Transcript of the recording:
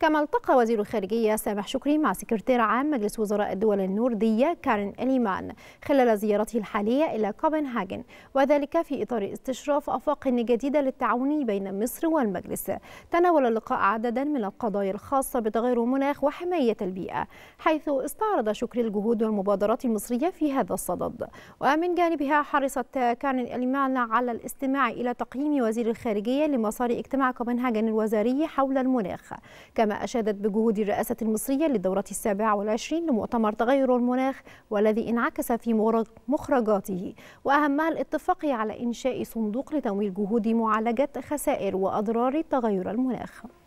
كما التقى وزير الخارجية سامح شكري مع سكرتير عام مجلس وزراء الدول النوردية كارين إليمان خلال زيارته الحالية إلى كوبنهاجن وذلك في إطار استشراف آفاق جديدة للتعاون بين مصر والمجلس تناول اللقاء عددا من القضايا الخاصة بتغير المناخ وحماية البيئة حيث استعرض شكري الجهود والمبادرات المصرية في هذا الصدد ومن جانبها حرصت كارين إليمان على الاستماع إلى تقييم وزير الخارجية لمسار اجتماع كوبنهاجن الوزاري حول المناخ كما كما أشادت بجهود الرئاسة المصرية للدورة السابعة والعشرين لمؤتمر تغير المناخ والذي انعكس في مخرجاته وأهمها الاتفاق على إنشاء صندوق لتمويل جهود معالجة خسائر وأضرار تغير المناخ